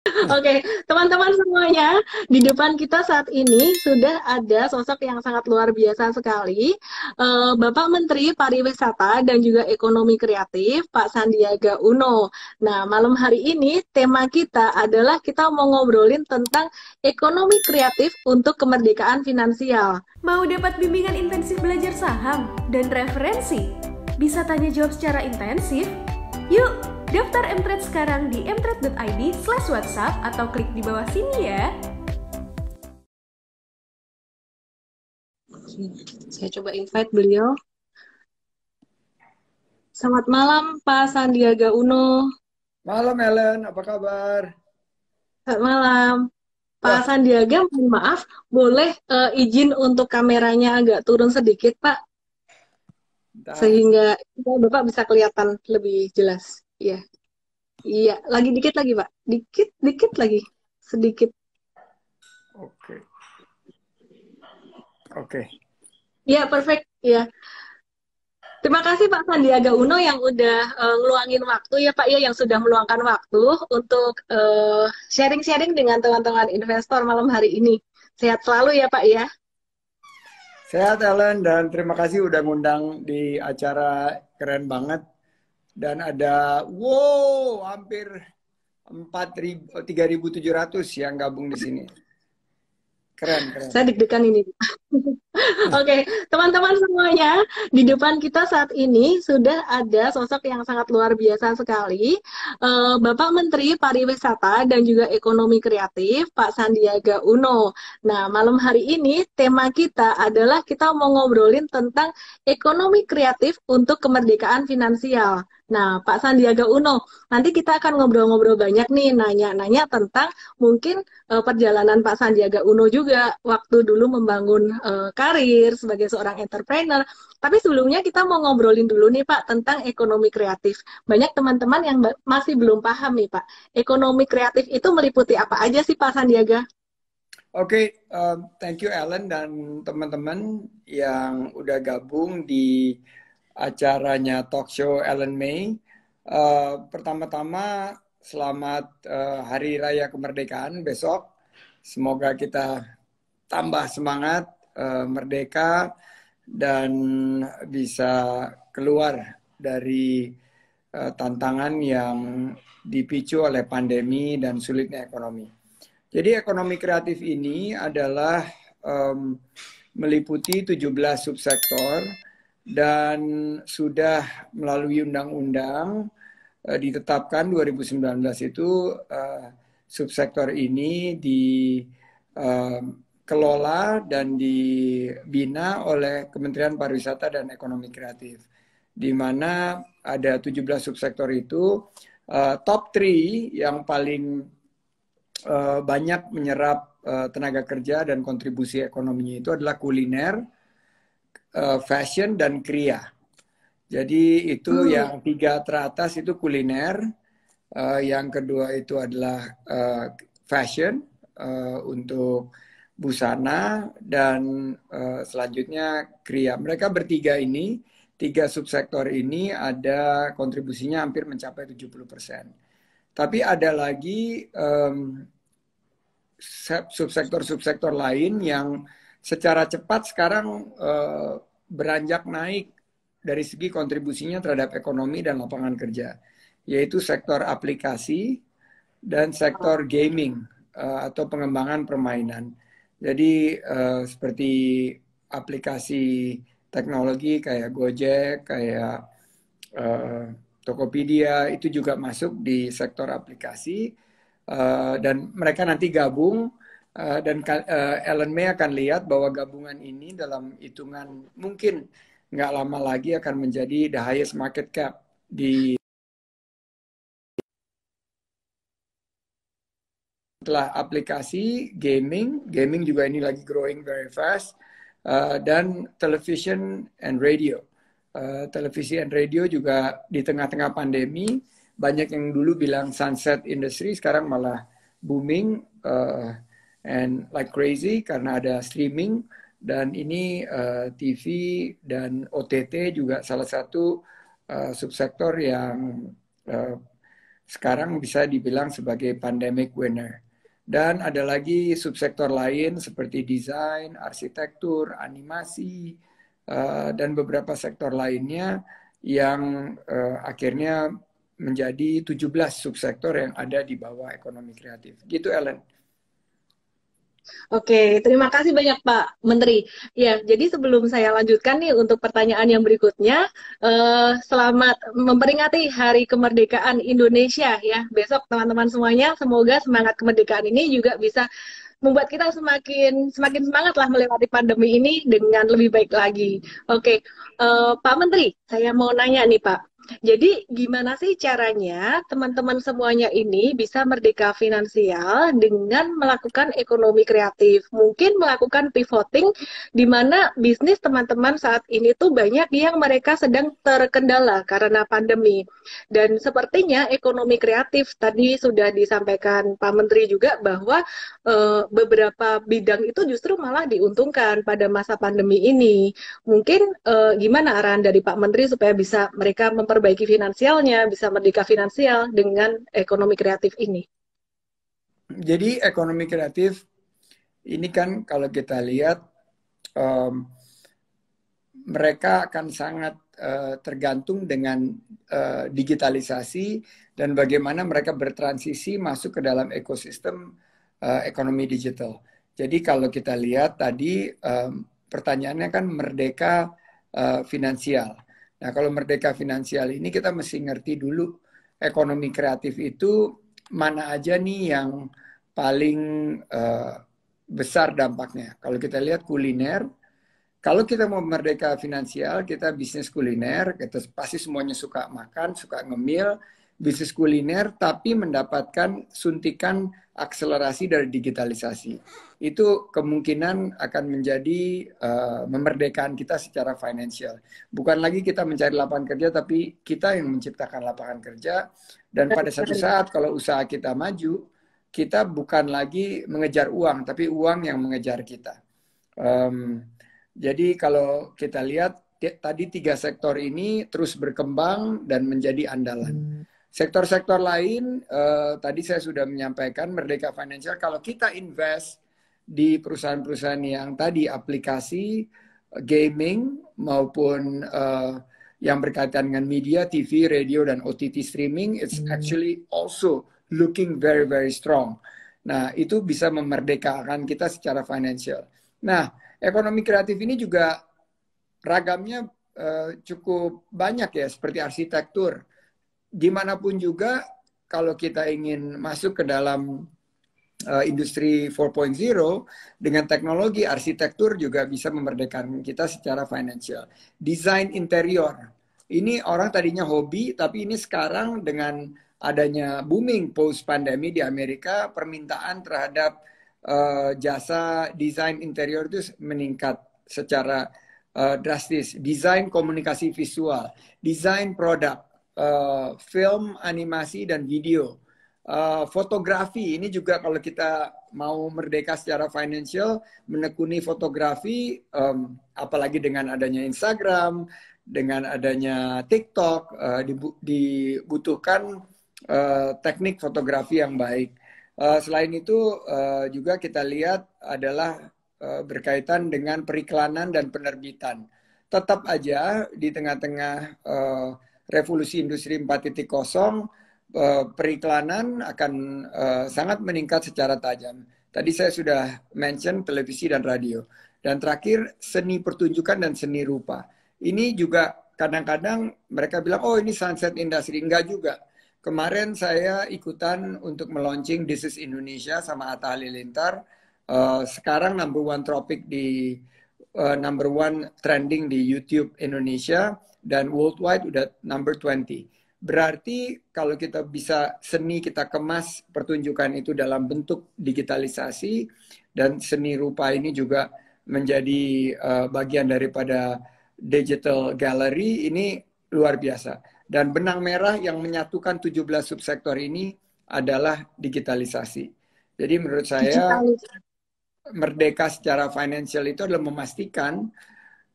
Oke, okay. teman-teman semuanya, di depan kita saat ini sudah ada sosok yang sangat luar biasa sekali, uh, Bapak Menteri Pariwisata dan juga Ekonomi Kreatif, Pak Sandiaga Uno. Nah, malam hari ini tema kita adalah kita mau ngobrolin tentang ekonomi kreatif untuk kemerdekaan finansial. Mau dapat bimbingan intensif belajar saham dan referensi? Bisa tanya jawab secara intensif? Yuk, Daftar Mtrade sekarang di mtrade.id slash whatsapp atau klik di bawah sini ya. Saya coba invite beliau. Selamat malam Pak Sandiaga Uno. Malam Ellen, apa kabar? Selamat malam. Pak ya. Sandiaga, mohon maaf, boleh uh, izin untuk kameranya agak turun sedikit, Pak, Bentar. sehingga Bapak bisa kelihatan lebih jelas. Iya. Iya, lagi dikit lagi, Pak. Dikit, dikit lagi. Sedikit. Oke. Oke. Okay. Iya, perfect. Iya. Terima kasih Pak Sandiaga Uno yang udah uh, ngeluangin waktu ya Pak ya yang sudah meluangkan waktu untuk eh, sharing-sharing uh, dengan teman-teman investor malam hari ini. Sehat selalu ya Pak ya. Sehat Ellen dan terima kasih udah ngundang di acara keren banget dan ada wow hampir 4.000 3.700 yang gabung di sini. Keren, keren. Saya deg-degan ini. Oke, okay. teman-teman semuanya, di depan kita saat ini sudah ada sosok yang sangat luar biasa sekali, eh, Bapak Menteri Pariwisata dan juga Ekonomi Kreatif, Pak Sandiaga Uno. Nah, malam hari ini tema kita adalah kita mau ngobrolin tentang ekonomi kreatif untuk kemerdekaan finansial. Nah, Pak Sandiaga Uno, nanti kita akan ngobrol-ngobrol banyak nih, nanya-nanya tentang mungkin eh, perjalanan Pak Sandiaga Uno juga waktu dulu membangun uh, karir sebagai seorang entrepreneur. Tapi sebelumnya kita mau ngobrolin dulu nih Pak tentang ekonomi kreatif. Banyak teman-teman yang masih belum paham nih Pak. Ekonomi kreatif itu meliputi apa aja sih Pak Sandiaga? Oke, okay, uh, eh, thank you Ellen dan teman-teman yang udah gabung di acaranya talk show Ellen May. Uh, pertama-tama selamat uh, Hari Raya Kemerdekaan besok. Semoga kita tambah semangat, Eh, merdeka dan bisa keluar dari eh, tantangan yang dipicu oleh pandemi dan sulitnya ekonomi. Jadi ekonomi kreatif ini adalah um, meliputi 17 subsektor dan sudah melalui undang-undang uh, ditetapkan 2019 itu uh, subsektor ini di uh, dikelola dan dibina oleh Kementerian Pariwisata dan Ekonomi Kreatif. Di mana ada 17 subsektor itu, uh, top 3 yang paling uh, banyak menyerap uh, tenaga kerja dan kontribusi ekonominya itu adalah kuliner, uh, fashion, dan kriya. Jadi itu hmm. yang tiga teratas itu kuliner, uh, yang kedua itu adalah uh, fashion uh, untuk busana dan uh, selanjutnya kria Mereka bertiga ini, tiga subsektor ini ada kontribusinya hampir mencapai 70%. Tapi ada lagi um, subsektor-subsektor lain yang secara cepat sekarang uh, beranjak naik dari segi kontribusinya terhadap ekonomi dan lapangan kerja, yaitu sektor aplikasi dan sektor gaming uh, atau pengembangan permainan. Jadi uh, seperti aplikasi teknologi kayak Gojek, kayak uh, Tokopedia itu juga masuk di sektor aplikasi uh, dan mereka nanti gabung uh, dan uh, Ellen May akan lihat bahwa gabungan ini dalam hitungan mungkin nggak lama lagi akan menjadi the highest market cap di setelah aplikasi gaming, gaming juga ini lagi growing very fast, uh, dan television and radio. Uh, televisi and radio juga di tengah-tengah pandemi banyak yang dulu bilang sunset industry sekarang malah booming uh, and like crazy karena ada streaming dan ini uh, TV dan OTT juga salah satu uh, subsektor yang uh, sekarang bisa dibilang sebagai pandemic winner. Dan ada lagi subsektor lain seperti desain, arsitektur, animasi, eh, dan beberapa sektor lainnya yang eh, akhirnya menjadi 17 subsektor yang ada di bawah ekonomi kreatif. Gitu Ellen. Oke, terima kasih banyak Pak Menteri. Ya, jadi sebelum saya lanjutkan nih untuk pertanyaan yang berikutnya, eh, selamat memperingati Hari Kemerdekaan Indonesia ya. Besok teman-teman semuanya, semoga semangat kemerdekaan ini juga bisa membuat kita semakin semakin semangat lah melewati pandemi ini dengan lebih baik lagi. Oke, eh, Pak Menteri, saya mau nanya nih Pak. Jadi gimana sih caranya teman-teman semuanya ini bisa merdeka finansial dengan melakukan ekonomi kreatif? Mungkin melakukan pivoting di mana bisnis teman-teman saat ini tuh banyak yang mereka sedang terkendala karena pandemi. Dan sepertinya ekonomi kreatif tadi sudah disampaikan Pak Menteri juga bahwa e, beberapa bidang itu justru malah diuntungkan pada masa pandemi ini. Mungkin e, gimana arahan dari Pak Menteri supaya bisa mereka mem memperbaiki finansialnya, bisa merdeka finansial dengan ekonomi kreatif ini. Jadi ekonomi kreatif ini kan kalau kita lihat um, mereka akan sangat uh, tergantung dengan uh, digitalisasi dan bagaimana mereka bertransisi masuk ke dalam ekosistem uh, ekonomi digital. Jadi kalau kita lihat tadi um, pertanyaannya kan merdeka uh, finansial. Nah, kalau merdeka finansial ini kita mesti ngerti dulu ekonomi kreatif itu mana aja nih yang paling uh, besar dampaknya. Kalau kita lihat kuliner, kalau kita mau merdeka finansial, kita bisnis kuliner, kita pasti semuanya suka makan, suka ngemil, bisnis kuliner tapi mendapatkan suntikan akselerasi dari digitalisasi. Itu kemungkinan akan menjadi uh, eh, memerdekaan kita secara finansial. Bukan lagi kita mencari lapangan kerja tapi kita yang menciptakan lapangan kerja dan pada satu saat kalau usaha kita maju, kita bukan lagi mengejar uang tapi uang yang mengejar kita. Um, jadi kalau kita lihat tadi tiga sektor ini terus berkembang dan menjadi andalan. Hmm. Sektor-sektor lain uh, tadi saya sudah menyampaikan Merdeka Financial kalau kita invest di perusahaan-perusahaan yang tadi aplikasi eh, gaming maupun uh, yang berkaitan dengan media, TV, radio dan OTT streaming it's hmm. actually also looking very very strong. Nah, itu bisa memerdekakan kita secara financial. Nah, ekonomi kreatif ini juga ragamnya uh, cukup banyak ya seperti arsitektur, gimana pun juga kalau kita ingin masuk ke dalam uh, industri 4.0 dengan teknologi arsitektur juga bisa memerdekakan kita secara financial. Desain interior. Ini orang tadinya hobi tapi ini sekarang dengan adanya booming post pandemi di Amerika permintaan terhadap uh, jasa desain interior itu meningkat secara uh, drastis. Desain komunikasi visual, desain produk Eh, film, animasi, dan video. Uh, fotografi ini juga kalau kita mau merdeka secara financial, menekuni fotografi, um, apalagi dengan adanya Instagram, dengan adanya TikTok, uh, dibutuhkan uh, teknik fotografi yang baik. Uh, selain itu uh, juga kita lihat adalah uh, berkaitan dengan periklanan dan penerbitan. Tetap aja di tengah-tengah revolusi industri 4.0 eh, periklanan akan eh, sangat meningkat secara tajam. Tadi saya sudah mention televisi dan radio. Dan terakhir seni pertunjukan dan seni rupa. Ini juga kadang-kadang mereka bilang oh ini sunset industry enggak juga. Kemarin saya ikutan untuk meluncing This is Indonesia sama Atta Halilintar. Eh, sekarang number one topik di number one trending di YouTube Indonesia dan worldwide udah number 20. Berarti kalau kita bisa seni kita kemas pertunjukan itu dalam bentuk digitalisasi dan seni rupa ini juga menjadi uh, bagian daripada digital gallery ini luar biasa. Dan benang merah yang menyatukan 17 subsektor ini adalah digitalisasi. Jadi menurut saya merdeka secara financial itu adalah memastikan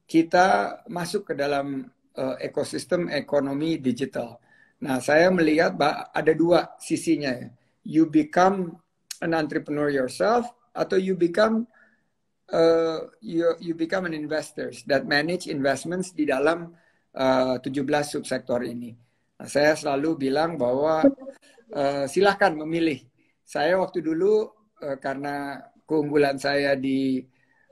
kita masuk ke dalam uh, ekosistem ekonomi digital. Nah, saya melihat ada dua sisinya ya. You become an entrepreneur yourself atau you become uh, you you become an investors that manage investments di dalam eh, uh, 17 subsektor ini. Nah, saya selalu bilang bahwa uh, silahkan memilih. Saya waktu dulu uh, karena keunggulan saya di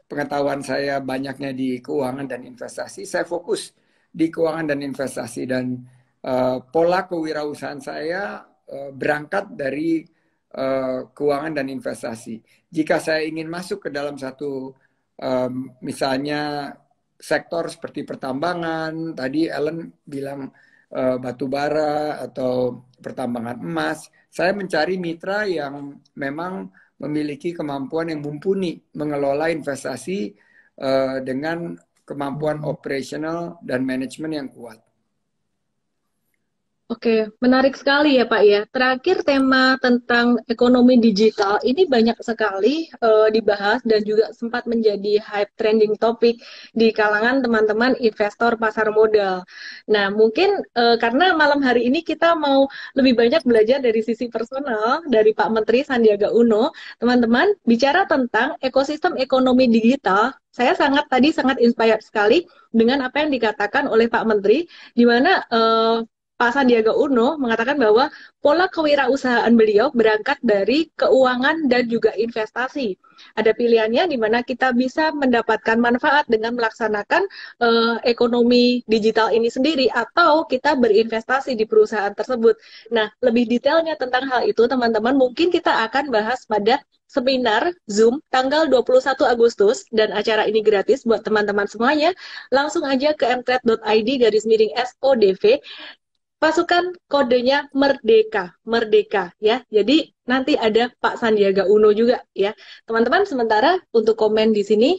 pengetahuan saya banyaknya di keuangan dan investasi, saya fokus di keuangan dan investasi dan uh, pola kewirausahaan saya uh, berangkat dari uh, keuangan dan investasi. Jika saya ingin masuk ke dalam satu um, misalnya sektor seperti pertambangan, tadi Ellen bilang uh, batu bara atau pertambangan emas, saya mencari mitra yang memang memiliki kemampuan yang mumpuni mengelola investasi uh, dengan kemampuan operasional dan manajemen yang kuat. Oke, menarik sekali ya Pak ya. Terakhir tema tentang ekonomi digital ini banyak sekali uh, dibahas dan juga sempat menjadi hype trending topik di kalangan teman-teman investor pasar modal. Nah, mungkin uh, karena malam hari ini kita mau lebih banyak belajar dari sisi personal dari Pak Menteri Sandiaga Uno, teman-teman bicara tentang ekosistem ekonomi digital saya sangat tadi sangat inspired sekali dengan apa yang dikatakan oleh Pak Menteri, di mana uh, Pak Sandiaga Uno mengatakan bahwa pola kewirausahaan beliau berangkat dari keuangan dan juga investasi. Ada pilihannya di mana kita bisa mendapatkan manfaat dengan melaksanakan uh, ekonomi digital ini sendiri atau kita berinvestasi di perusahaan tersebut. Nah, lebih detailnya tentang hal itu teman-teman mungkin kita akan bahas pada seminar Zoom tanggal 21 Agustus dan acara ini gratis buat teman-teman semuanya. Langsung aja ke mtret.id garis miring SODV Pasukan kodenya Merdeka, Merdeka ya. Jadi nanti ada Pak Sandiaga Uno juga ya. Teman-teman sementara untuk komen di sini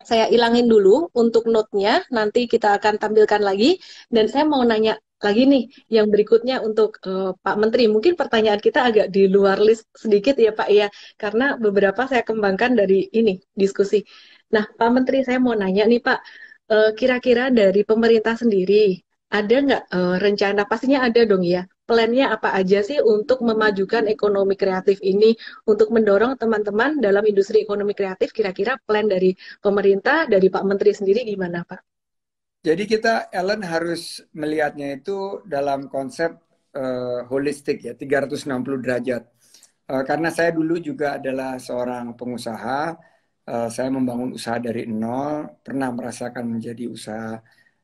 saya ilangin dulu untuk notnya, nanti kita akan tampilkan lagi. Dan saya mau nanya lagi nih, yang berikutnya untuk uh, Pak Menteri. Mungkin pertanyaan kita agak di luar list sedikit ya Pak ya, karena beberapa saya kembangkan dari ini, diskusi. Nah Pak Menteri, saya mau nanya nih Pak, eh, kira-kira uh, kira -kira dari pemerintah sendiri, ada nggak uh, rencana? Pastinya ada dong ya. Plannya apa aja sih untuk memajukan ekonomi kreatif ini, untuk mendorong teman-teman dalam industri ekonomi kreatif? Kira-kira plan dari pemerintah, dari Pak Menteri sendiri gimana, Pak? Jadi kita Ellen harus melihatnya itu dalam konsep uh, holistik ya, 360 derajat. Uh, karena saya dulu juga adalah seorang pengusaha, uh, saya membangun usaha dari nol, pernah merasakan menjadi usaha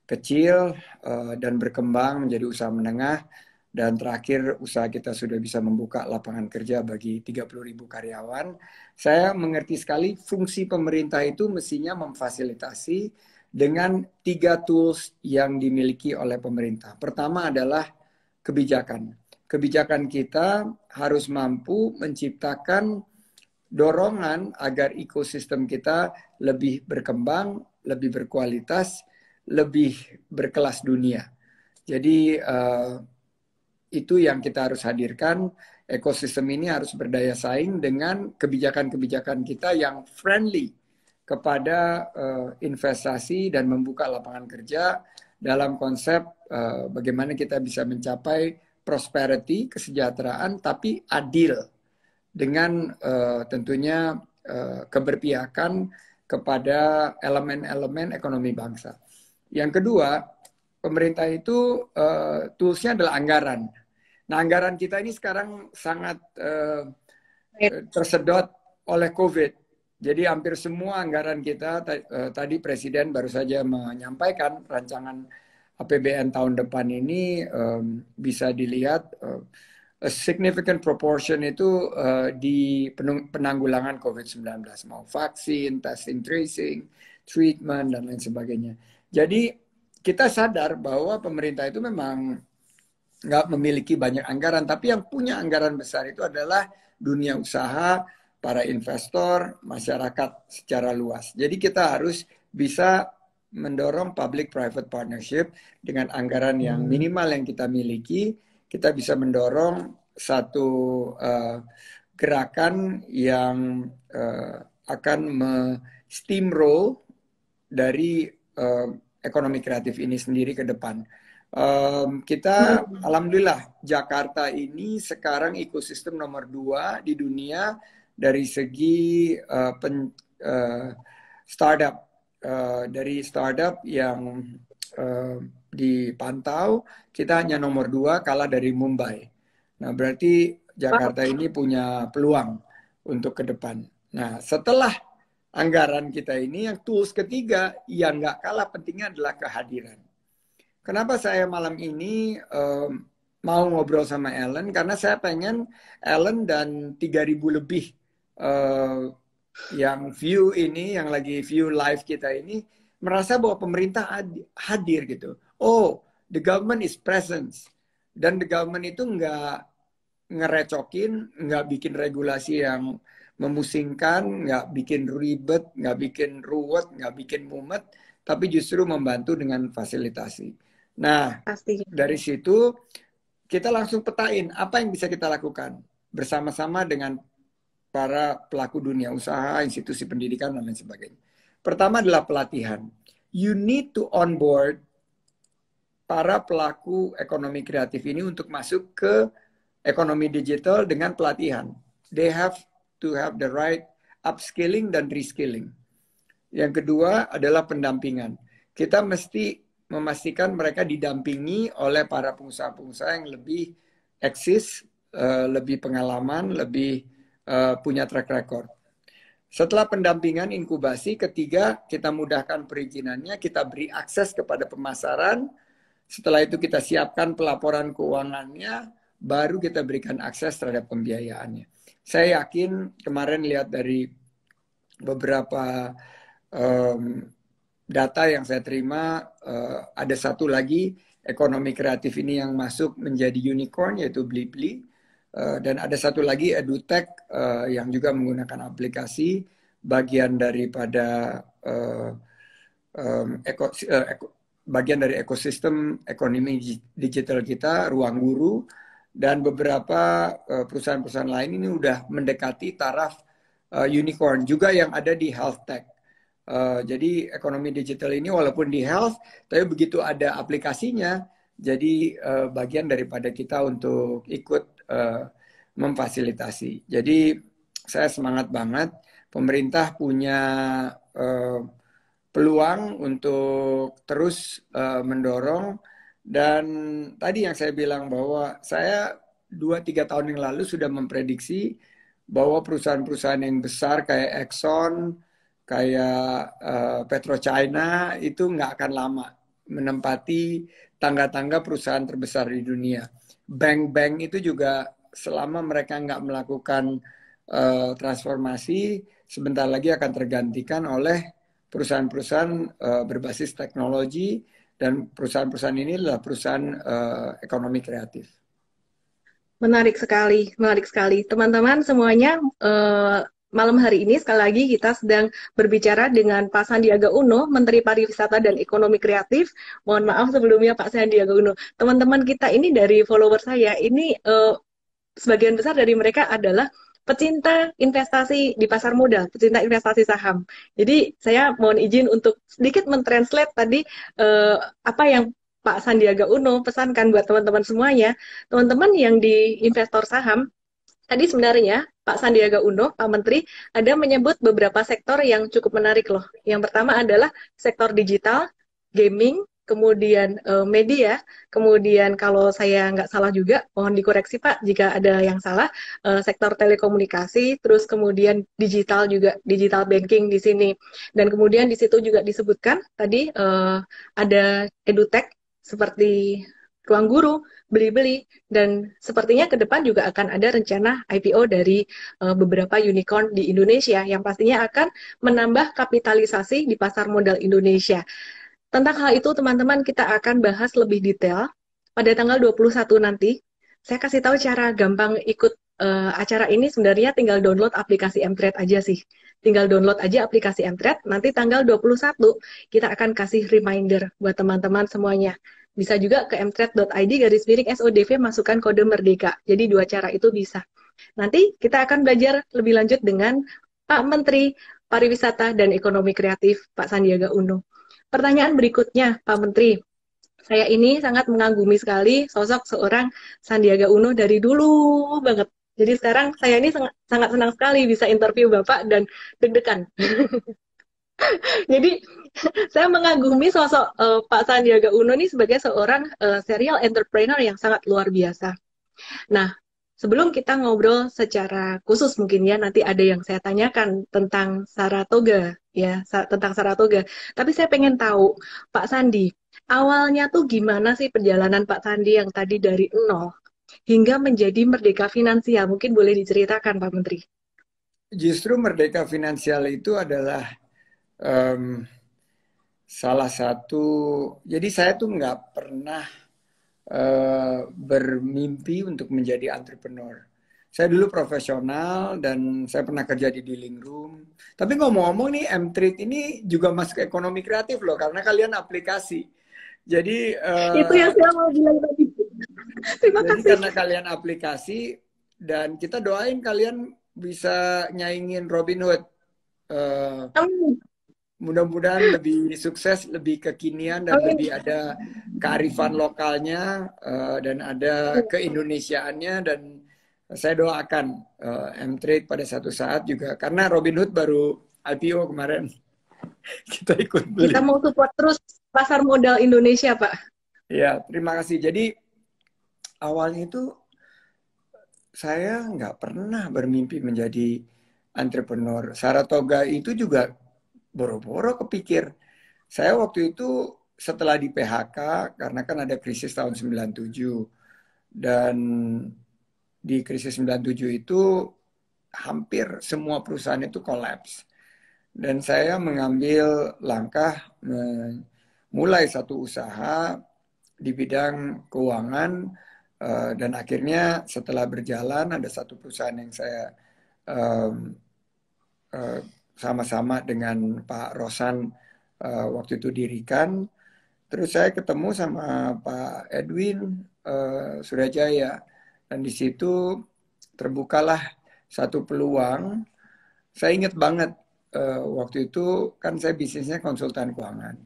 kecil uh, dan berkembang menjadi usaha menengah dan terakhir usaha kita sudah bisa membuka lapangan kerja bagi ribu karyawan. Saya mengerti sekali fungsi pemerintah itu mestinya memfasilitasi dengan tiga tools yang dimiliki oleh pemerintah. Pertama adalah kebijakan. Kebijakan kita harus mampu menciptakan dorongan agar ekosistem kita lebih berkembang, lebih berkualitas, lebih berkelas dunia. Jadi eh, itu yang kita harus hadirkan. Ekosistem ini harus berdaya saing dengan kebijakan-kebijakan kita yang friendly kepada eh, investasi dan membuka lapangan kerja dalam konsep eh, bagaimana kita bisa mencapai prosperity, kesejahteraan, tapi adil dengan tentunya keberpihakan kepada elemen-elemen ekonomi bangsa. Yang kedua, pemerintah itu uh, toolsnya adalah anggaran. Nah, anggaran kita ini sekarang sangat uh, tersedot oleh COVID. Jadi hampir semua anggaran kita uh, tadi Presiden baru saja menyampaikan rancangan APBN tahun depan ini um, bisa dilihat uh, a significant proportion itu uh, di penanggulangan COVID-19 mau vaksin, testing tracing, treatment dan lain sebagainya. Jadi kita sadar bahwa pemerintah itu memang nggak memiliki banyak anggaran, tapi yang punya anggaran besar itu adalah dunia usaha, para investor, masyarakat secara luas. Jadi kita harus bisa mendorong public-private partnership dengan anggaran yang hmm. minimal yang kita miliki, kita bisa mendorong satu uh, gerakan yang uh, akan steamroll dari uh, ekonomi kreatif ini sendiri ke depan. Um, kita hmm. alhamdulillah Jakarta ini sekarang ekosistem nomor dua di dunia dari segi uh, pen, uh, startup uh, dari startup yang uh, dipantau kita hanya nomor dua kalah dari Mumbai. Nah berarti Jakarta ini punya peluang untuk ke depan. Nah setelah anggaran kita ini yang tools ketiga yang nggak kalah pentingnya adalah kehadiran. Kenapa saya malam ini um, mau ngobrol sama Ellen? Karena saya pengen Ellen dan 3.000 lebih uh, yang view ini, yang lagi view live kita ini merasa bahwa pemerintah hadir gitu. Oh, the government is presence. Dan the government itu nggak ngerecokin, nggak bikin regulasi yang memusingkan, nggak bikin ribet, nggak bikin ruwet, nggak bikin mumet, tapi justru membantu dengan fasilitasi. Nah, Pasti. dari situ kita langsung petain apa yang bisa kita lakukan bersama-sama dengan para pelaku dunia usaha, institusi pendidikan, dan lain sebagainya. Pertama adalah pelatihan. You need to onboard para pelaku ekonomi kreatif ini untuk masuk ke ekonomi digital dengan pelatihan. They have to have the right upskilling dan reskilling. Yang kedua adalah pendampingan. Kita mesti memastikan mereka didampingi oleh para pengusaha-pengusaha yang lebih eksis, eh, lebih pengalaman, lebih eh, punya track record. Setelah pendampingan inkubasi, ketiga kita mudahkan perizinannya, kita beri akses kepada pemasaran. Setelah itu kita siapkan pelaporan keuangannya, baru kita berikan akses terhadap pembiayaannya saya yakin kemarin lihat dari beberapa um, data yang saya terima uh, ada satu lagi ekonomi kreatif ini yang masuk menjadi unicorn yaitu Blibli uh, dan ada satu lagi edutech uh, yang juga menggunakan aplikasi bagian daripada uh, um, eko, uh, eko, bagian dari ekosistem ekonomi digital kita ruang guru dan beberapa eh, perusahaan-perusahaan lain ini sudah mendekati taraf eh, unicorn juga yang ada di health tech. Eh, jadi ekonomi digital ini walaupun di health, tapi begitu ada aplikasinya, jadi bagian daripada kita untuk ikut memfasilitasi. Jadi saya semangat banget. Pemerintah punya peluang untuk terus mendorong dan tadi yang saya bilang bahwa saya dua tiga tahun yang lalu sudah memprediksi bahwa perusahaan-perusahaan yang besar kayak Exxon, kayak uh, PetroChina itu nggak akan lama menempati tangga-tangga perusahaan terbesar di dunia. Bank-bank itu juga selama mereka nggak melakukan uh, transformasi, sebentar lagi akan tergantikan oleh perusahaan-perusahaan uh, berbasis teknologi dan perusahaan-perusahaan ini adalah perusahaan uh, ekonomi kreatif. Menarik sekali, menarik sekali. Teman-teman semuanya uh, malam hari ini sekali lagi kita sedang berbicara dengan Pak Sandiaga Uno, Menteri Pariwisata dan Ekonomi Kreatif. Mohon maaf sebelumnya Pak Sandiaga Uno. Teman-teman kita ini dari follower saya ini uh, sebagian besar dari mereka adalah pecinta investasi di pasar modal, pecinta investasi saham. Jadi saya mohon izin untuk sedikit mentranslate tadi eh, apa yang Pak Sandiaga Uno pesankan buat teman-teman semuanya. Teman-teman yang di investor saham, tadi sebenarnya Pak Sandiaga Uno, Pak Menteri, ada menyebut beberapa sektor yang cukup menarik loh. Yang pertama adalah sektor digital, gaming, kemudian uh, media, kemudian kalau saya nggak salah juga, mohon dikoreksi Pak jika ada yang salah, uh, sektor telekomunikasi, terus kemudian digital juga, digital banking di sini. Dan kemudian di situ juga disebutkan tadi uh, ada edutech seperti ruang guru, beli-beli, dan sepertinya ke depan juga akan ada rencana IPO dari uh, beberapa unicorn di Indonesia yang pastinya akan menambah kapitalisasi di pasar modal Indonesia. Tentang hal itu, teman-teman, kita akan bahas lebih detail pada tanggal 21 nanti. Saya kasih tahu cara gampang ikut uh, acara ini sebenarnya tinggal download aplikasi Mtrade aja sih. Tinggal download aja aplikasi Mtrade, nanti tanggal 21 kita akan kasih reminder buat teman-teman semuanya. Bisa juga ke mtrade.id garis miring SODV masukkan kode merdeka. Jadi dua cara itu bisa. Nanti kita akan belajar lebih lanjut dengan Pak Menteri Pariwisata dan Ekonomi Kreatif Pak Sandiaga Uno. Pertanyaan berikutnya, Pak Menteri. Saya ini sangat mengagumi sekali sosok seorang Sandiaga Uno dari dulu banget. Jadi sekarang saya ini sangat senang sekali bisa interview Bapak dan deg-degan. Jadi saya mengagumi sosok uh, Pak Sandiaga Uno ini sebagai seorang uh, serial entrepreneur yang sangat luar biasa. Nah, sebelum kita ngobrol secara khusus mungkin ya nanti ada yang saya tanyakan tentang Saratoga ya sa tentang Saratoga. Tapi saya pengen tahu Pak Sandi awalnya tuh gimana sih perjalanan Pak Sandi yang tadi dari nol hingga menjadi merdeka finansial? Mungkin boleh diceritakan Pak Menteri. Justru merdeka finansial itu adalah um, salah satu. Jadi saya tuh nggak pernah Eh, bermimpi untuk menjadi entrepreneur. Saya dulu profesional dan saya pernah kerja di dealing room. Tapi ngomong-ngomong nih, m 3 ini juga masuk ekonomi kreatif loh, karena kalian aplikasi. Jadi uh, itu yang saya mau bilang tadi. Terima jadi kasih. Karena kalian aplikasi dan kita doain kalian bisa nyaingin Robin Hood. Uh, Amin mudah-mudahan lebih sukses, lebih kekinian dan Amin. lebih ada kearifan lokalnya uh, dan ada keindonesiaannya dan saya doakan uh, M Trade pada satu saat juga karena Robin Hood baru IPO kemarin. Kita ikut beli. Kita mau support terus pasar modal Indonesia, Pak. Ya, terima kasih. Jadi awalnya itu saya nggak pernah bermimpi menjadi entrepreneur. Saratoga itu juga boro-boro kepikir. Saya waktu itu setelah di PHK karena kan ada krisis tahun 97 dan di krisis 97 itu hampir semua perusahaan itu kolaps. Dan saya mengambil langkah mulai satu usaha di bidang keuangan eh, dan akhirnya setelah berjalan ada satu perusahaan yang saya eh, sama-sama dengan Pak Rosan uh, waktu itu dirikan. Terus saya ketemu sama Pak Edwin uh, Surajaya dan di situ terbukalah satu peluang. Saya ingat banget uh, waktu itu kan saya bisnisnya konsultan keuangan.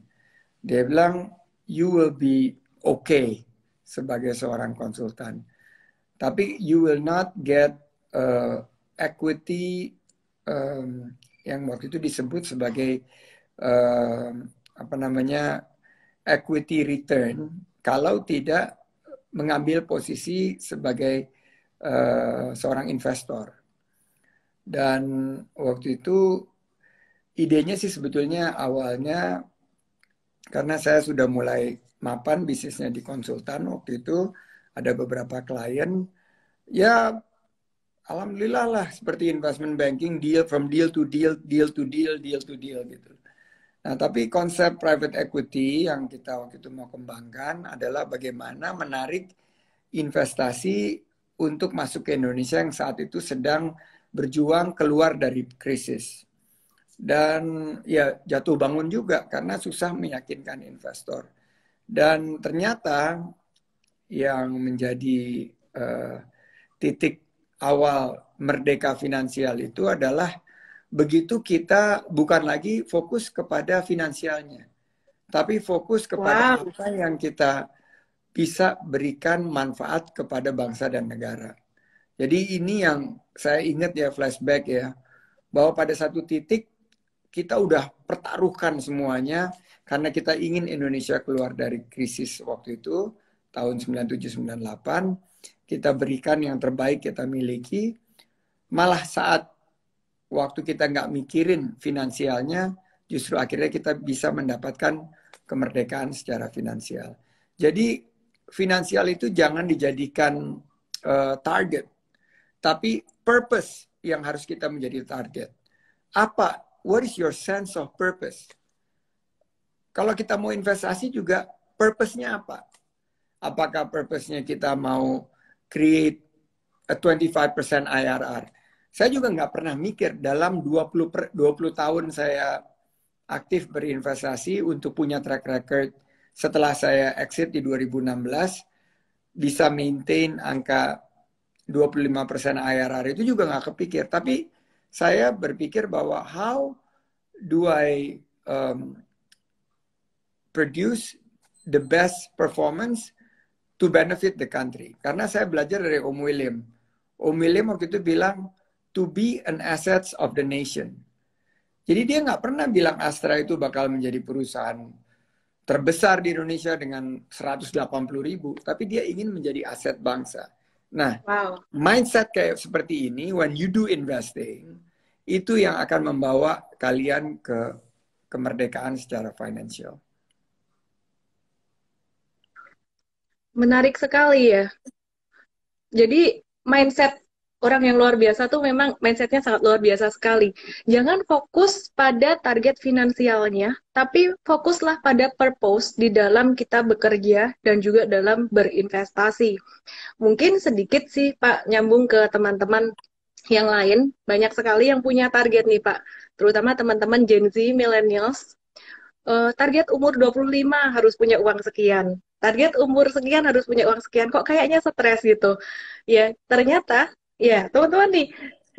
Dia bilang you will be okay sebagai seorang konsultan, tapi you will not get uh, equity um, yang waktu itu disebut sebagai uh, apa namanya equity return kalau tidak mengambil posisi sebagai uh, seorang investor dan waktu itu idenya sih sebetulnya awalnya karena saya sudah mulai mapan bisnisnya di konsultan waktu itu ada beberapa klien ya alhamdulillah lah seperti investment banking deal from deal to deal, deal to deal, deal to deal gitu. Nah, tapi konsep private equity yang kita waktu itu mau kembangkan adalah bagaimana menarik investasi untuk masuk ke Indonesia yang saat itu sedang berjuang keluar dari krisis. Dan ya jatuh bangun juga karena susah meyakinkan investor. Dan ternyata yang menjadi uh, titik awal merdeka finansial itu adalah begitu kita bukan lagi fokus kepada finansialnya, tapi fokus kepada wow. apa yang kita bisa berikan manfaat kepada bangsa dan negara. Jadi ini yang saya ingat ya flashback ya, bahwa pada satu titik kita udah pertaruhkan semuanya karena kita ingin Indonesia keluar dari krisis waktu itu tahun 97 98 kita berikan yang terbaik kita miliki. Malah saat waktu kita nggak mikirin finansialnya, justru akhirnya kita bisa mendapatkan kemerdekaan secara finansial. Jadi finansial itu jangan dijadikan uh, target, tapi purpose yang harus kita menjadi target. Apa? What is your sense of purpose? Kalau kita mau investasi juga, purpose-nya apa? apakah purpose-nya kita mau create a 25% IRR. Saya juga nggak pernah mikir dalam 20, per, 20 tahun saya aktif berinvestasi untuk punya track record setelah saya exit di 2016 bisa maintain angka 25% IRR itu juga nggak kepikir. Tapi saya berpikir bahwa how do I um, produce the best performance to benefit the country. Karena saya belajar dari Om William. Om William waktu itu bilang, to be an assets of the nation. Jadi dia nggak pernah bilang Astra itu bakal menjadi perusahaan terbesar di Indonesia dengan 180 ribu, tapi dia ingin menjadi aset bangsa. Nah, wow. mindset kayak seperti ini, when you do investing, itu yang akan membawa kalian ke kemerdekaan secara finansial. Menarik sekali ya. Jadi mindset orang yang luar biasa tuh memang mindsetnya sangat luar biasa sekali. Jangan fokus pada target finansialnya, tapi fokuslah pada purpose di dalam kita bekerja dan juga dalam berinvestasi. Mungkin sedikit sih Pak nyambung ke teman-teman yang lain, banyak sekali yang punya target nih Pak, terutama teman-teman Gen Z, Millennials, uh, target umur 25 harus punya uang sekian target umur sekian harus punya uang sekian kok kayaknya stres gitu ya ternyata ya teman-teman nih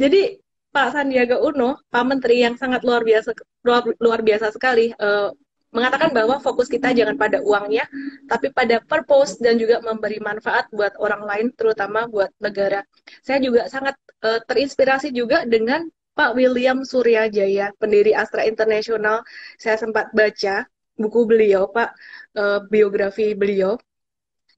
jadi Pak Sandiaga Uno Pak Menteri yang sangat luar biasa luar, luar biasa sekali uh, mengatakan bahwa fokus kita jangan pada uangnya, tapi pada purpose dan juga memberi manfaat buat orang lain, terutama buat negara. Saya juga sangat uh, terinspirasi juga dengan Pak William Suryajaya pendiri Astra International. Saya sempat baca buku beliau, Pak, uh, biografi beliau.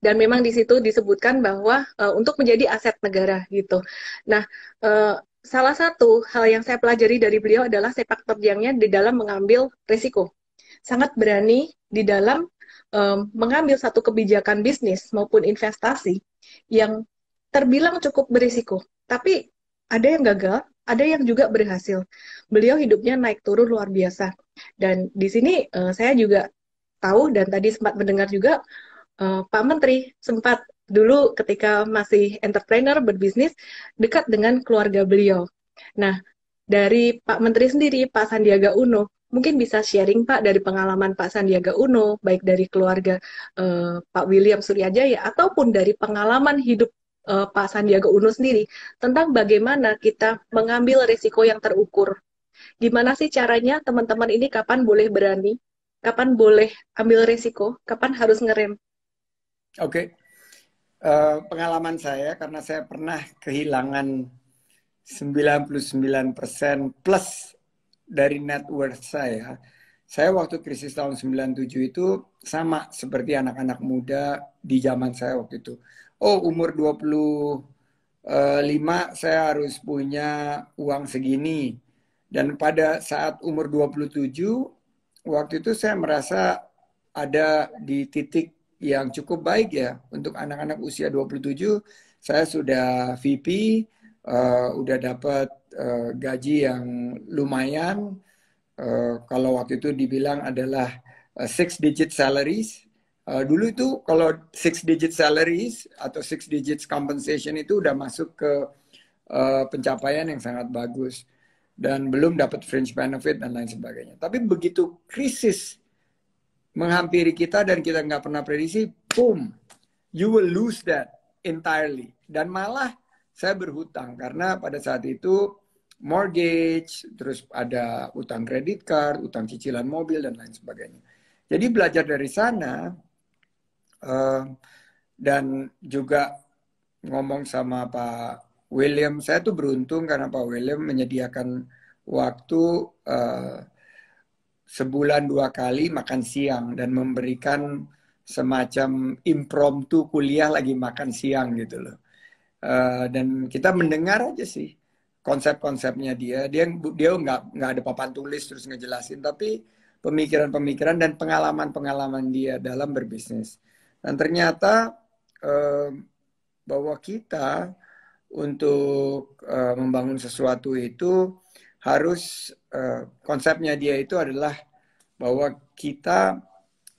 Dan memang di situ disebutkan bahwa uh, untuk menjadi aset negara gitu. Nah, uh, salah satu hal yang saya pelajari dari beliau adalah sepak terjangnya di dalam mengambil risiko. Sangat berani di dalam um, mengambil satu kebijakan bisnis maupun investasi yang terbilang cukup berisiko. Tapi ada yang gagal, ada yang juga berhasil. Beliau hidupnya naik turun luar biasa. Dan di sini uh, saya juga tahu dan tadi sempat mendengar juga uh, Pak Menteri sempat dulu ketika masih entrepreneur berbisnis dekat dengan keluarga beliau. Nah, dari Pak Menteri sendiri, Pak Sandiaga Uno, mungkin bisa sharing Pak dari pengalaman Pak Sandiaga Uno, baik dari keluarga eh, Pak William Suryajaya ataupun dari pengalaman hidup uh, Pak Sandiaga Uno sendiri tentang bagaimana kita mengambil risiko yang terukur. Gimana sih caranya teman-teman ini kapan boleh berani, kapan boleh ambil risiko, kapan harus ngerem? Oke, okay. uh, eh, pengalaman saya karena saya pernah kehilangan 99% plus dari net worth saya. Saya waktu krisis tahun 97 itu sama seperti anak-anak muda di zaman saya waktu itu oh umur 25 eh, saya harus punya uang segini. Dan pada saat umur 27 waktu itu saya merasa ada di titik yang cukup baik ya untuk anak-anak usia 27 saya sudah VP uh, eh, udah dapat uh, gaji yang lumayan uh, kalau waktu itu dibilang adalah uh, six digit salaries Eh, dulu itu kalau six digit salaries atau six digit compensation itu udah masuk ke uh, pencapaian yang sangat bagus dan belum dapat fringe benefit dan lain sebagainya. Tapi begitu krisis menghampiri kita dan kita nggak pernah prediksi, boom, you will lose that entirely. Dan malah saya berhutang karena pada saat itu mortgage, terus ada utang kredit card, utang cicilan mobil dan lain sebagainya. Jadi belajar dari sana, dan juga ngomong sama Pak William saya tuh beruntung karena Pak William menyediakan waktu uh, sebulan dua kali makan siang dan memberikan semacam impromptu kuliah lagi makan siang gitu loh uh, dan kita mendengar aja sih konsep-konsepnya dia dia dia nggak nggak ada papan tulis terus ngejelasin tapi pemikiran-pemikiran dan pengalaman-pengalaman dia dalam berbisnis dan ternyata eh, bahwa kita untuk eh, membangun sesuatu itu harus eh, konsepnya dia itu adalah bahwa kita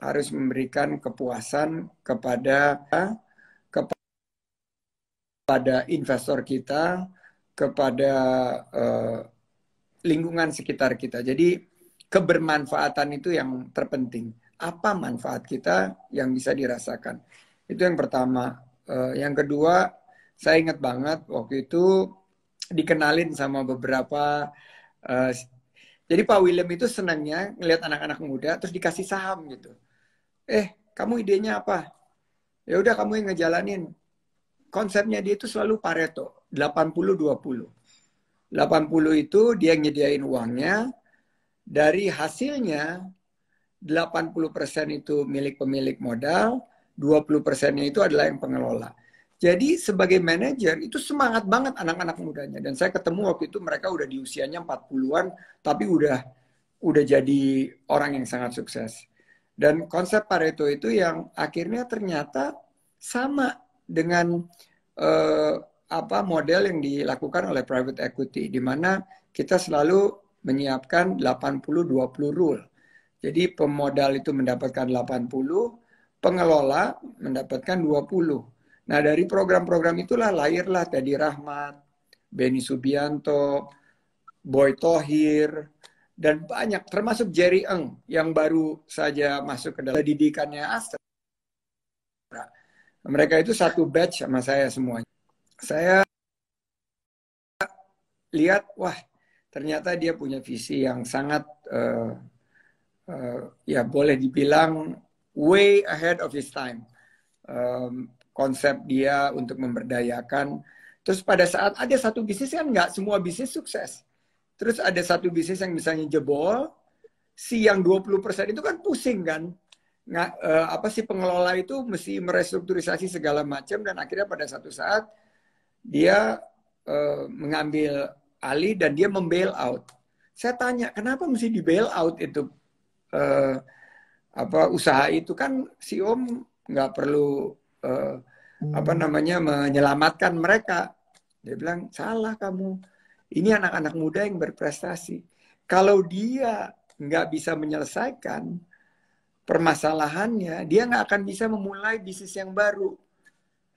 harus memberikan kepuasan kepada kepada investor kita, kepada eh, lingkungan sekitar kita. Jadi kebermanfaatan itu yang terpenting apa manfaat kita yang bisa dirasakan. Itu yang pertama. Eh, yang kedua, saya ingat banget waktu itu dikenalin sama beberapa eh, jadi Pak William itu senangnya ngelihat anak-anak muda terus dikasih saham gitu. Eh, kamu idenya apa? Ya udah kamu yang ngejalanin. Konsepnya dia itu selalu Pareto, 80 20. 80 itu dia nyediain uangnya dari hasilnya 80% itu milik pemilik modal, 20%-nya itu adalah yang pengelola. Jadi sebagai manajer itu semangat banget anak-anak mudanya dan saya ketemu waktu itu mereka udah di usianya 40-an tapi udah udah jadi orang yang sangat sukses. Dan konsep Pareto itu yang akhirnya ternyata sama dengan eh, apa model yang dilakukan oleh private equity di mana kita selalu menyiapkan 80 20 rule. Jadi pemodal itu mendapatkan 80, pengelola mendapatkan 20. Nah, dari program-program itulah lahirlah Teddy Rahmat, Beni Subianto, Boy Tohir, dan banyak termasuk Jerry Eng yang baru saja masuk ke dalam didikannya Astra. Mereka itu satu batch sama saya semuanya. Saya lihat, wah ternyata dia punya visi yang sangat uh, uh, ya boleh dibilang way ahead of his time um, konsep dia untuk memberdayakan terus pada saat ada satu bisnis kan nggak semua bisnis sukses terus ada satu bisnis yang misalnya jebol si yang 20% itu kan pusing kan nggak uh, eh, apa sih pengelola itu mesti merestrukturisasi segala macam dan akhirnya pada satu saat dia uh, mengambil alih dan dia membail out saya tanya kenapa mesti di bail out itu eh, apa usaha itu kan si om nggak perlu eh, apa hmm. namanya menyelamatkan mereka dia bilang salah kamu ini anak-anak muda yang berprestasi kalau dia nggak bisa menyelesaikan permasalahannya dia nggak akan bisa memulai bisnis yang baru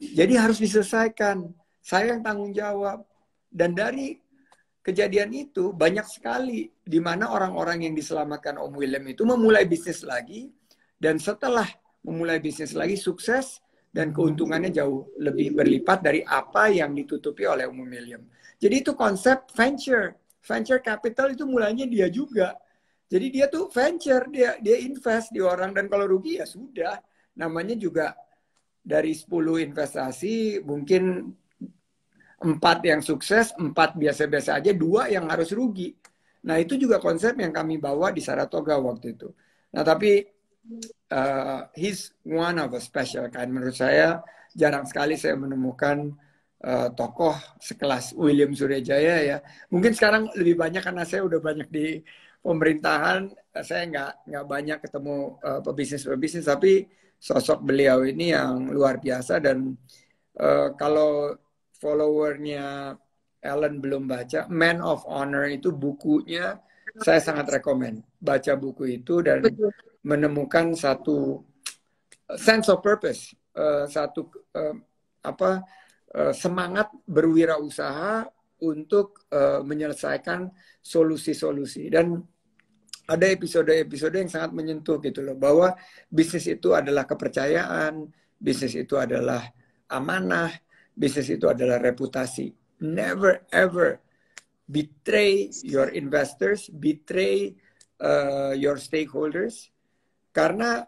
jadi harus diselesaikan saya yang tanggung jawab dan dari kejadian itu banyak sekali di mana orang-orang yang diselamatkan Om William itu memulai bisnis lagi dan setelah memulai bisnis lagi sukses dan keuntungannya jauh lebih berlipat dari apa yang ditutupi oleh Om William. Jadi itu konsep venture. Venture capital itu mulainya dia juga. Jadi dia tuh venture, dia dia invest di orang dan kalau rugi ya sudah. Namanya juga dari 10 investasi mungkin empat yang sukses, empat biasa-biasa aja, dua yang harus rugi. Nah itu juga konsep yang kami bawa di Saratoga waktu itu. Nah tapi uh, he's one of a special kind menurut saya. Jarang sekali saya menemukan uh, tokoh sekelas William Suryajaya ya. Mungkin sekarang lebih banyak karena saya udah banyak di pemerintahan, saya nggak nggak banyak ketemu uh, eh, pebisnis pebisnis, tapi sosok beliau ini yang luar biasa dan uh, kalau followernya Ellen belum baca, Man of Honor itu bukunya saya sangat rekomend baca buku itu dan menemukan satu uh, sense of purpose, uh, satu uh, apa uh, semangat berwirausaha untuk uh, menyelesaikan solusi-solusi dan ada episode-episode yang sangat menyentuh gitu loh bahwa bisnis itu adalah kepercayaan, bisnis itu adalah amanah, bisnis itu adalah reputasi. Never ever betray your investors, betray uh, your stakeholders, karena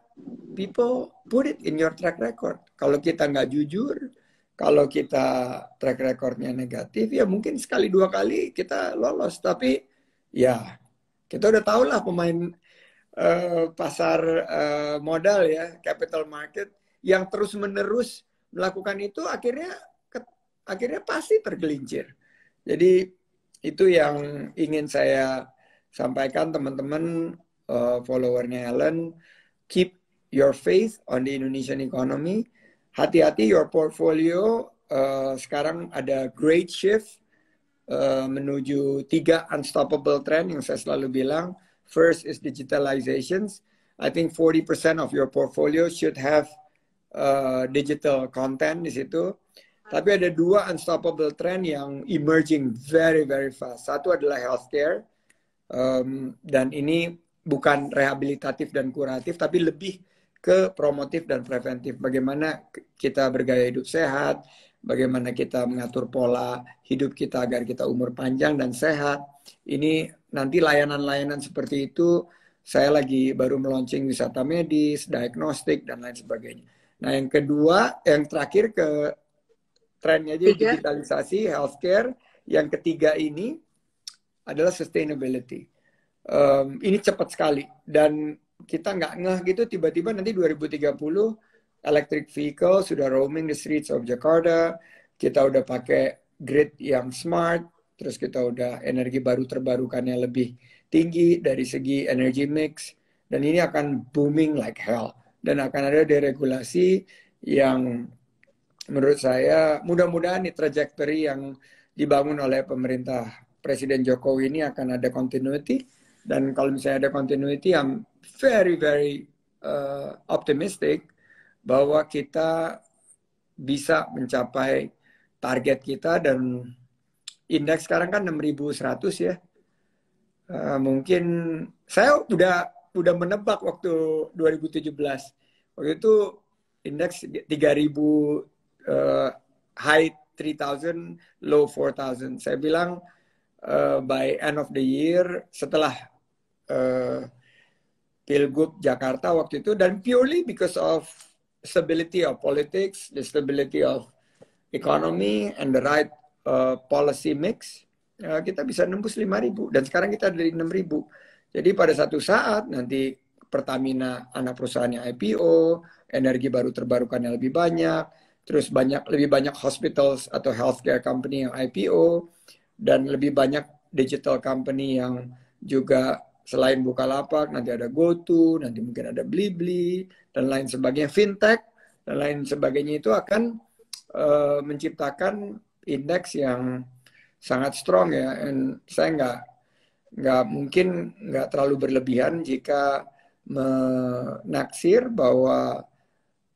people put it in your track record. Kalau kita nggak jujur, kalau kita track recordnya negatif, ya mungkin sekali dua kali kita lolos. Tapi ya kita udah tau lah pemain uh, pasar uh, modal ya, capital market yang terus menerus melakukan itu akhirnya akhirnya pasti tergelincir. Jadi itu yang ingin saya sampaikan teman-teman uh, followernya Helen, keep your faith on the Indonesian economy. Hati-hati your portfolio uh, sekarang ada great shift uh, menuju tiga unstoppable trend yang saya selalu bilang. First is digitalizations. I think 40% of your portfolio should have uh, digital content di situ. Tapi ada dua unstoppable trend yang emerging very very fast. Satu adalah healthcare um, dan ini bukan rehabilitatif dan kuratif, tapi lebih ke promotif dan preventif. Bagaimana kita bergaya hidup sehat, bagaimana kita mengatur pola hidup kita agar kita umur panjang dan sehat. Ini nanti layanan-layanan seperti itu saya lagi baru meluncing wisata medis, diagnostik dan lain sebagainya. Nah, yang kedua, yang terakhir ke trennya aja tiga. digitalisasi, healthcare. Yang ketiga ini adalah sustainability. Um, ini cepat sekali dan kita nggak ngeh gitu tiba-tiba nanti 2030 electric vehicle sudah roaming the streets of Jakarta. Kita udah pakai grid yang smart, terus kita udah energi baru terbarukannya lebih tinggi dari segi energy mix dan ini akan booming like hell dan akan ada deregulasi yang menurut saya mudah-mudahan nih trajektori yang dibangun oleh pemerintah Presiden Jokowi ini akan ada continuity dan kalau misalnya ada continuity saya very very uh, optimistic bahwa kita bisa mencapai target kita dan indeks sekarang kan 6100 ya. Uh, mungkin saya udah udah menebak waktu 2017. Waktu itu indeks 3000 uh, high 3000 low 4000 saya bilang uh, by end of the year setelah uh, pilgub Jakarta waktu itu dan purely because of stability of politics the stability of economy and the right uh, policy mix ya, kita bisa nembus 5000 dan sekarang kita dari 6000 jadi pada satu saat nanti Pertamina anak perusahaannya IPO, energi baru terbarukannya lebih banyak, terus banyak lebih banyak hospitals atau healthcare company yang IPO dan lebih banyak digital company yang juga selain Bukalapak nanti ada GoTo, nanti mungkin ada Blibli dan lain sebagainya fintech dan lain sebagainya itu akan uh, menciptakan indeks yang sangat strong ya and saya nggak nggak mungkin nggak terlalu berlebihan jika menaksir bahwa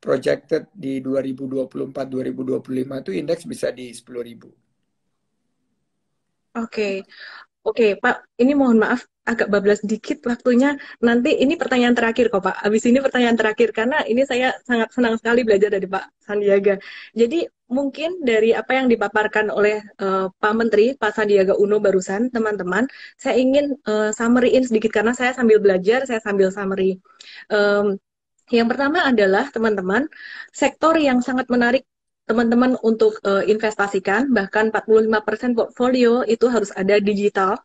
projected di 2024-2025 itu indeks bisa di 10.000. Oke, okay. Oke okay, Pak, ini mohon maaf agak bablas dikit waktunya. Nanti ini pertanyaan terakhir kok Pak. Abis ini pertanyaan terakhir karena ini saya sangat senang sekali belajar dari Pak Sandiaga. Jadi mungkin dari apa yang dipaparkan oleh uh, Pak Menteri, Pak Sandiaga Uno barusan, teman-teman, saya ingin uh, summary-in sedikit karena saya sambil belajar, saya sambil summary. Um, yang pertama adalah teman-teman sektor yang sangat menarik teman-teman untuk uh, investasikan bahkan 45% portfolio itu harus ada digital,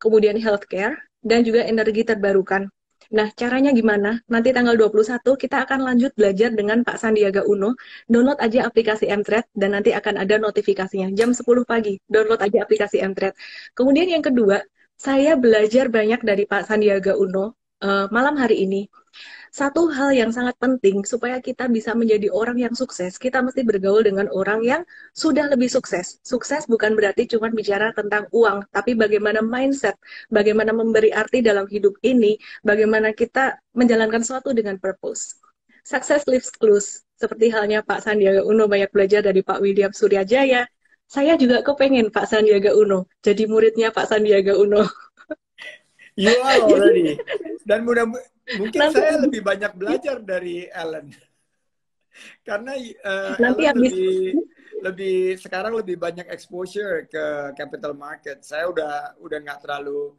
kemudian healthcare dan juga energi terbarukan. Nah, caranya gimana? Nanti tanggal 21 kita akan lanjut belajar dengan Pak Sandiaga Uno. Download aja aplikasi Mtrade dan nanti akan ada notifikasinya jam 10 pagi. Download aja aplikasi Mtrade. Kemudian yang kedua, saya belajar banyak dari Pak Sandiaga Uno uh, malam hari ini satu hal yang sangat penting supaya kita bisa menjadi orang yang sukses, kita mesti bergaul dengan orang yang sudah lebih sukses. Sukses bukan berarti cuma bicara tentang uang, tapi bagaimana mindset, bagaimana memberi arti dalam hidup ini, bagaimana kita menjalankan sesuatu dengan purpose. Success lives close, seperti halnya Pak Sandiaga Uno banyak belajar dari Pak William Suryajaya. Saya juga kepengen Pak Sandiaga Uno, jadi muridnya Pak Sandiaga Uno. You are Dan mudah Mungkin nanti, saya lebih banyak belajar dari Ellen. Karena uh, nanti Ellen habis. lebih lebih sekarang lebih banyak exposure ke capital market. Saya udah udah nggak terlalu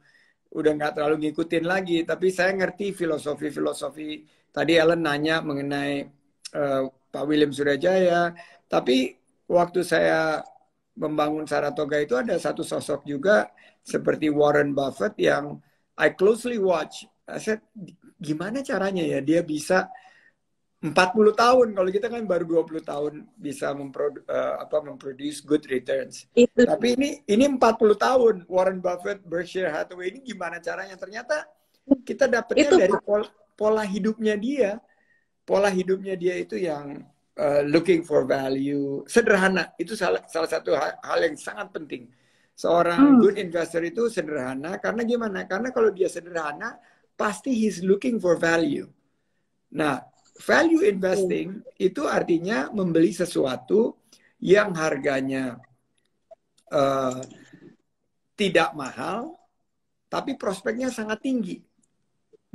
udah nggak terlalu ngikutin lagi, tapi saya ngerti filosofi-filosofi. Tadi Ellen nanya mengenai uh, Pak William Surajaya, tapi waktu saya membangun Saratoga itu ada satu sosok juga seperti Warren Buffett yang I closely watch. Saya gimana caranya ya dia bisa 40 tahun kalau kita kan baru 20 tahun bisa memprodu, uh, apa memproduce good returns. Itu. Tapi ini ini 40 tahun Warren Buffett, Berkshire Hathaway ini gimana caranya? Ternyata kita dapetnya itu. dari pola, pola hidupnya dia. Pola hidupnya dia itu yang uh, looking for value, sederhana. Itu salah salah satu hal, hal yang sangat penting. Seorang hmm. good investor itu sederhana karena gimana? Karena kalau dia sederhana pasti he's looking for value. Nah, value investing hmm. itu artinya membeli sesuatu yang harganya uh, tidak mahal, tapi prospeknya sangat tinggi.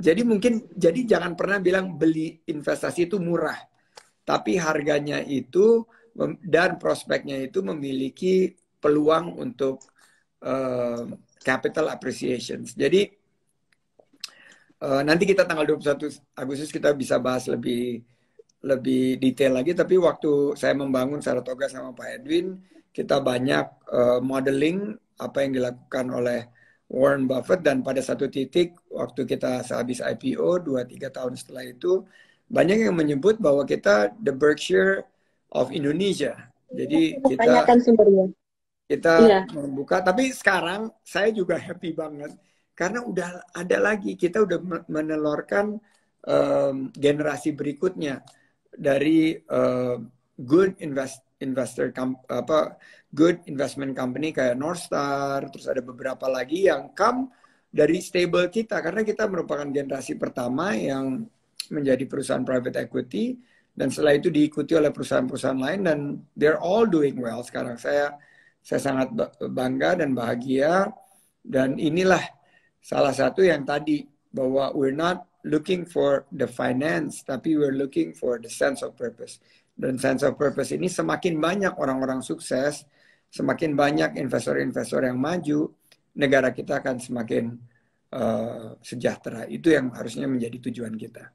Jadi mungkin jadi jangan pernah bilang beli investasi itu murah, tapi harganya itu dan prospeknya itu memiliki peluang untuk uh, capital appreciations. Jadi Eh, nanti kita tanggal 21 Agustus kita bisa bahas lebih lebih detail lagi tapi waktu saya membangun Saratoga sama Pak Edwin kita banyak uh, modeling apa yang dilakukan oleh Warren Buffett dan pada satu titik waktu kita sehabis IPO 2-3 tahun setelah itu banyak yang menyebut bahwa kita the Berkshire of Indonesia jadi kita kita iya. membuka tapi sekarang saya juga happy banget karena udah ada lagi kita udah menelorkan um, generasi berikutnya dari uh, good invest investor apa good investment company kayak Northstar terus ada beberapa lagi yang come dari stable kita karena kita merupakan generasi pertama yang menjadi perusahaan private equity dan setelah itu diikuti oleh perusahaan-perusahaan lain dan they're all doing well sekarang saya saya sangat bangga dan bahagia dan inilah salah satu yang tadi bahwa we're not looking for the finance tapi we're looking for the sense of purpose dan sense of purpose ini semakin banyak orang-orang sukses semakin banyak investor-investor yang maju negara kita akan semakin uh, sejahtera itu yang harusnya menjadi tujuan kita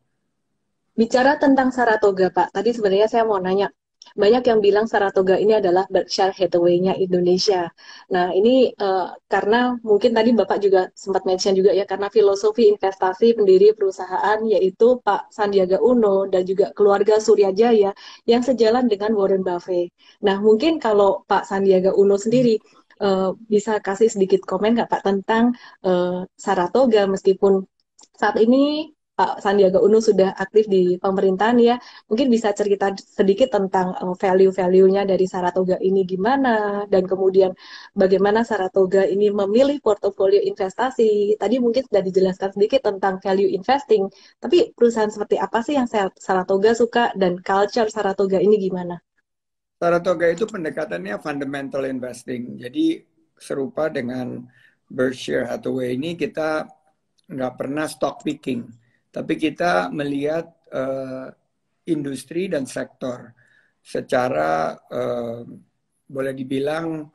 bicara tentang Saratoga Pak tadi sebenarnya saya mau nanya banyak yang bilang Saratoga ini adalah Berkshire Hathaway-nya Indonesia. Nah, ini uh, karena mungkin tadi Bapak juga sempat mention juga ya, karena filosofi investasi pendiri perusahaan yaitu Pak Sandiaga Uno dan juga keluarga Surya Jaya yang sejalan dengan Warren Buffett. Nah, mungkin kalau Pak Sandiaga Uno sendiri, Uh, bisa kasih sedikit komen nggak Pak tentang uh, Saratoga meskipun saat ini Pak Sandiaga Uno sudah aktif di pemerintahan ya. Mungkin bisa cerita sedikit tentang eh, value-value-nya dari Saratoga ini gimana dan kemudian bagaimana Saratoga ini memilih portofolio investasi. Tadi mungkin sudah dijelaskan sedikit tentang value investing, tapi perusahaan seperti apa sih yang Saratoga suka dan culture Saratoga ini gimana? Saratoga itu pendekatannya fundamental investing. Jadi serupa dengan Berkshire Hathaway ini kita nggak pernah stock picking tapi kita melihat uh, industri dan sektor secara uh, boleh dibilang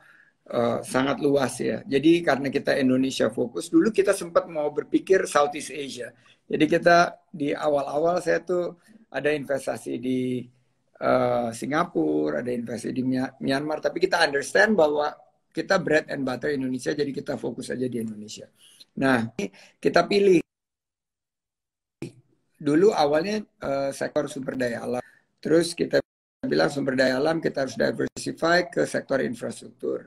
uh, sangat luas ya. Jadi karena kita Indonesia fokus, dulu kita sempat mau berpikir Southeast Asia. Jadi kita di awal-awal saya tuh ada investasi di uh, Singapura, ada investasi di Myanmar, tapi kita understand bahwa kita bread and butter Indonesia, jadi kita fokus aja di Indonesia. Nah, kita pilih dulu awalnya uh, sektor sumber daya alam. Terus kita bilang sumber daya alam kita harus diversify ke sektor infrastruktur.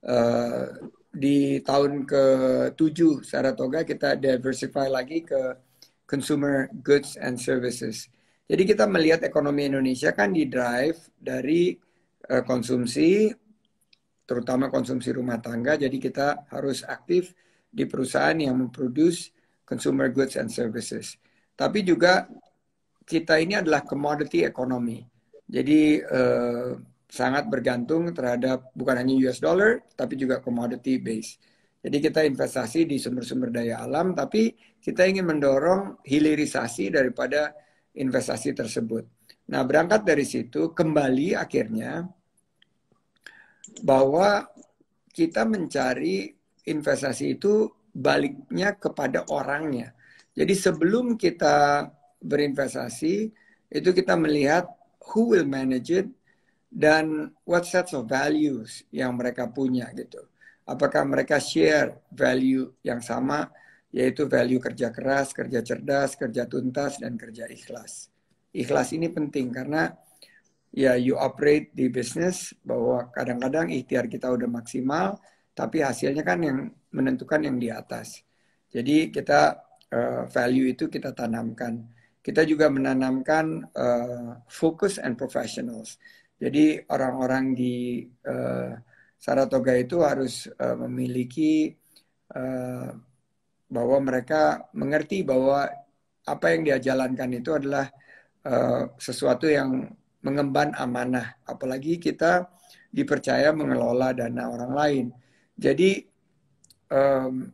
Uh, di tahun ke-7 Saratoga kita diversify lagi ke consumer goods and services. Jadi kita melihat ekonomi Indonesia kan di drive dari uh, konsumsi terutama konsumsi rumah tangga. Jadi kita harus aktif di perusahaan yang memproduce consumer goods and services. Tapi juga kita ini adalah commodity ekonomi. Jadi eh, sangat bergantung terhadap bukan hanya US dollar tapi juga commodity base. Jadi kita investasi di sumber-sumber daya alam tapi kita ingin mendorong hilirisasi daripada investasi tersebut. Nah, berangkat dari situ kembali akhirnya bahwa kita mencari investasi itu baliknya kepada orangnya jadi sebelum kita berinvestasi, itu kita melihat who will manage it dan what sets of values yang mereka punya gitu. Apakah mereka share value yang sama, yaitu value kerja keras, kerja cerdas, kerja tuntas, dan kerja ikhlas. Ikhlas ini penting karena ya you operate di bisnis bahwa kadang-kadang ikhtiar kita udah maksimal, tapi hasilnya kan yang menentukan yang di atas. Jadi kita uh, value itu kita tanamkan. Kita juga menanamkan uh, focus and professionals. Jadi orang-orang di uh, Saratoga itu harus uh, memiliki uh, bahwa mereka mengerti bahwa apa yang dia jalankan itu adalah uh, sesuatu yang mengemban amanah, apalagi kita dipercaya mengelola dana orang lain. Jadi um,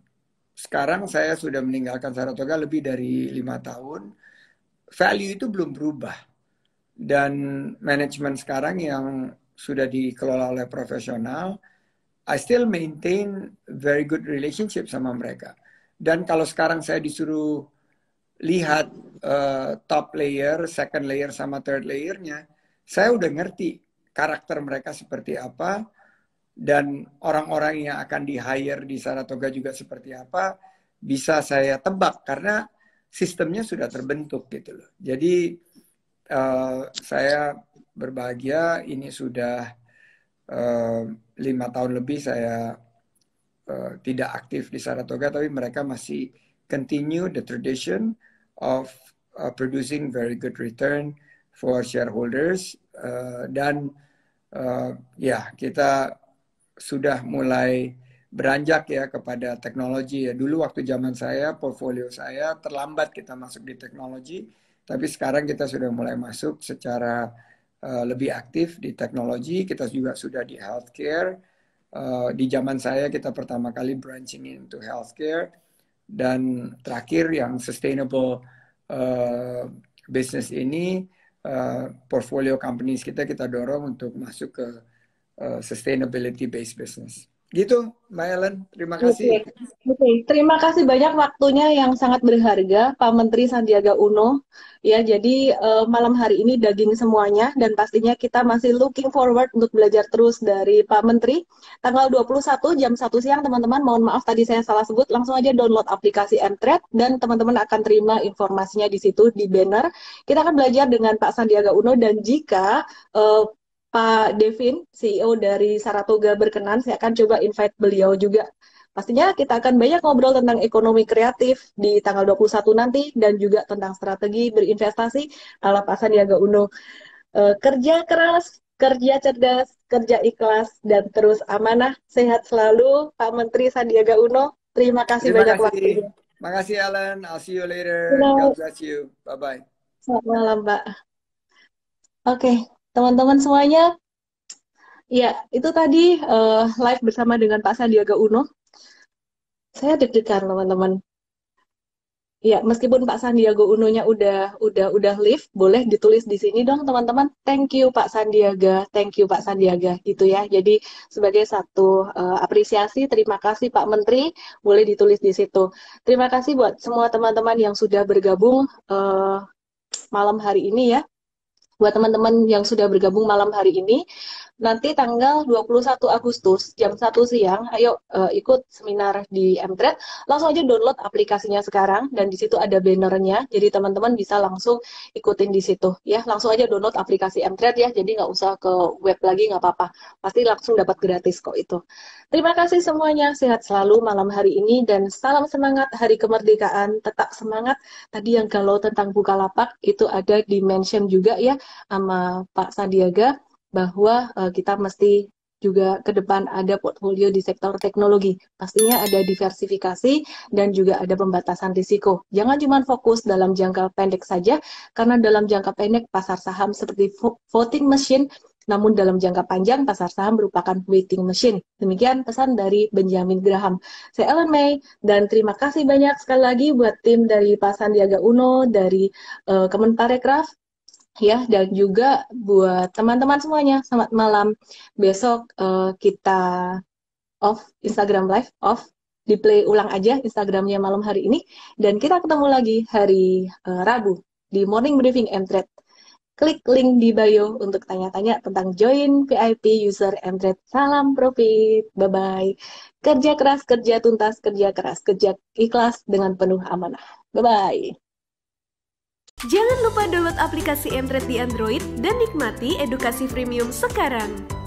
sekarang saya sudah meninggalkan Saratoga lebih dari lima tahun. Value itu belum berubah. Dan manajemen sekarang yang sudah dikelola oleh profesional, I still maintain very good relationship sama mereka. Dan kalau sekarang saya disuruh lihat uh, top layer, second layer sama third layernya, saya udah ngerti karakter mereka seperti apa, dan orang-orang yang akan di hire di Saratoga juga seperti apa bisa saya tebak karena sistemnya sudah terbentuk gitu loh. Jadi uh, saya berbahagia ini sudah uh, lima tahun lebih saya uh, tidak aktif di Saratoga tapi mereka masih continue the tradition of uh, producing very good return for shareholders uh, dan uh, ya kita sudah mulai beranjak ya kepada teknologi ya. Dulu waktu zaman saya, portfolio saya terlambat kita masuk di teknologi, tapi sekarang kita sudah mulai masuk secara uh, lebih aktif di teknologi. Kita juga sudah di healthcare. Uh, di zaman saya kita pertama kali branching into healthcare dan terakhir yang sustainable uh, business ini uh, portfolio companies kita kita dorong untuk masuk ke Eh, sustainability based business. Gitu, Mbak Ellen. Terima kasih. Oke, okay. okay. terima kasih banyak waktunya yang sangat berharga, Pak Menteri Sandiaga Uno. Ya, jadi uh, malam hari ini daging semuanya dan pastinya kita masih looking forward untuk belajar terus dari Pak Menteri. Tanggal 21 jam 1 siang, teman-teman, mohon maaf tadi saya salah sebut, langsung aja download aplikasi Entret dan teman-teman akan terima informasinya di situ di banner. Kita akan belajar dengan Pak Sandiaga Uno dan jika uh, Pak Devin, CEO dari Saratoga berkenan, saya akan coba invite beliau juga. Pastinya kita akan banyak ngobrol tentang ekonomi kreatif di tanggal 21 nanti dan juga tentang strategi berinvestasi ala Pak Sandiaga Uno. E, kerja keras, kerja cerdas, kerja ikhlas, dan terus amanah. Sehat selalu Pak Menteri Sandiaga Uno. Terima kasih Terima banyak waktu. Terima kasih Alan. I'll see you later. Selamat. God bless you. Bye-bye. Selamat malam Pak. Oke. Okay teman-teman semuanya, ya itu tadi uh, live bersama dengan Pak Sandiaga Uno. Saya deg-degan teman-teman. Ya, meskipun Pak Sandiaga Uno-nya udah udah udah live, boleh ditulis di sini dong teman-teman. Thank you Pak Sandiaga, thank you Pak Sandiaga gitu ya. Jadi sebagai satu uh, apresiasi, terima kasih Pak Menteri, boleh ditulis di situ. Terima kasih buat semua teman-teman yang sudah bergabung uh, malam hari ini ya buat teman-teman yang sudah bergabung malam hari ini nanti tanggal 21 Agustus jam 1 siang ayo uh, ikut seminar di M-Trade. langsung aja download aplikasinya sekarang dan di situ ada bannernya jadi teman-teman bisa langsung ikutin di situ ya langsung aja download aplikasi M-Trade ya jadi nggak usah ke web lagi nggak apa-apa pasti langsung dapat gratis kok itu terima kasih semuanya sehat selalu malam hari ini dan salam semangat hari kemerdekaan tetap semangat tadi yang kalau tentang Bukalapak itu ada di mention juga ya sama Pak Sandiaga bahwa uh, kita mesti juga ke depan ada portfolio di sektor teknologi. Pastinya ada diversifikasi dan juga ada pembatasan risiko. Jangan cuma fokus dalam jangka pendek saja, karena dalam jangka pendek pasar saham seperti voting machine, namun dalam jangka panjang pasar saham merupakan waiting machine. Demikian pesan dari Benjamin Graham. Saya Ellen May dan terima kasih banyak sekali lagi buat tim dari Pak Sandiaga Uno, dari uh, Kemenparekraf, ya dan juga buat teman-teman semuanya selamat malam besok uh, kita off Instagram live off di play ulang aja Instagramnya malam hari ini dan kita ketemu lagi hari uh, Rabu di Morning Briefing Mtrade klik link di bio untuk tanya-tanya tentang join VIP user Mtrade salam profit bye bye kerja keras kerja tuntas kerja keras kerja ikhlas dengan penuh amanah bye bye Jangan lupa download aplikasi Mtrade di Android dan nikmati edukasi premium sekarang.